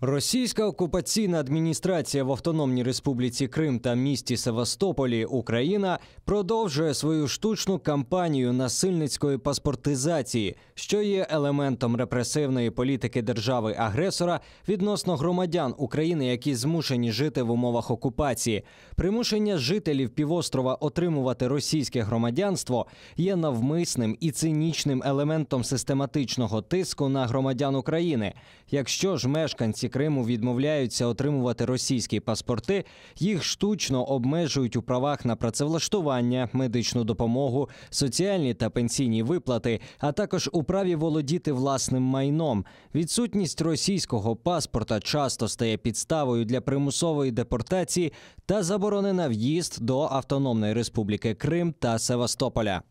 Російська окупаційна адміністрація в Автономній Республіці Крим та місті Севастополі Україна продовжує свою штучну кампанію насильницької паспортизації, що є елементом репресивної політики держави-агресора відносно громадян України, які змушені жити в умовах окупації. Примушення жителів півострова отримувати російське громадянство є навмисним і цинічним елементом систематичного тиску на громадян України. Якщо ж мешканці мешканці Криму відмовляються отримувати російські паспорти, їх штучно обмежують у правах на працевлаштування, медичну допомогу, соціальні та пенсійні виплати, а також у праві володіти власним майном. Відсутність російського паспорта часто стає підставою для примусової депортації та заборонена в'їзд до Автономної Республіки Крим та Севастополя.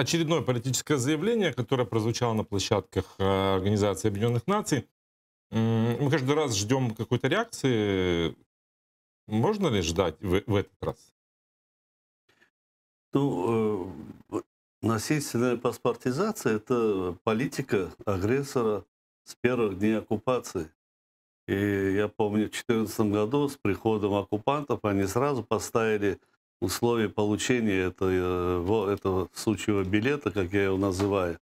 очередное политическое заявление, которое прозвучало на площадках э, Организации Объединенных Наций, Мы каждый раз ждем какой-то реакции. Можно ли ждать в, в этот раз? Ну, э, насильственная паспортизация – это политика агрессора с первых дней оккупации. И я помню, в 2014 году с приходом оккупантов они сразу поставили условия получения этого, э, этого сучьего билета, как я его называю,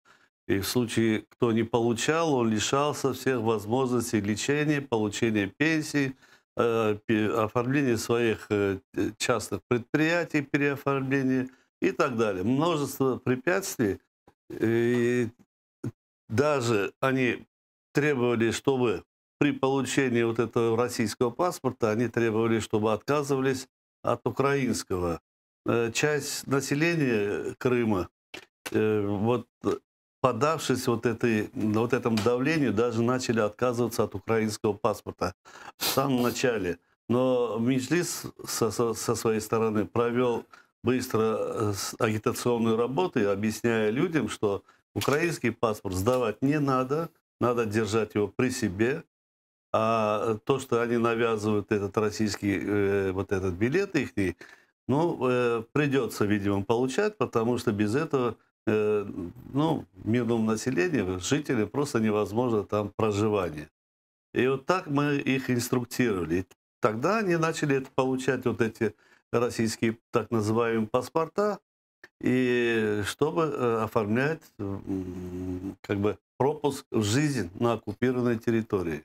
и в случае, кто не получал, он лишался всех возможностей лечения, получения пенсий, э, оформления своих э, частных предприятий, переоформления и так далее. Множество препятствий. И даже они требовали, чтобы при получении вот этого российского паспорта, они требовали, чтобы отказывались от украинского. Э, часть населения Крыма вот поддавшись вот, этой, вот этому давлению, даже начали отказываться от украинского паспорта в самом начале. Но Меджлис со, со, со своей стороны провел быстро э, агитационную работу, объясняя людям, что украинский паспорт сдавать не надо, надо держать его при себе. А то, что они навязывают этот российский э, вот этот билет их, ну, э, придется, видимо, получать, потому что без этого э, ну, мирному населению, жителям просто невозможно там проживание. И вот так мы их инструктировали. И тогда они начали получать вот эти российские так называемые паспорта, и чтобы э, оформлять как бы пропуск в жизнь на оккупированной территории.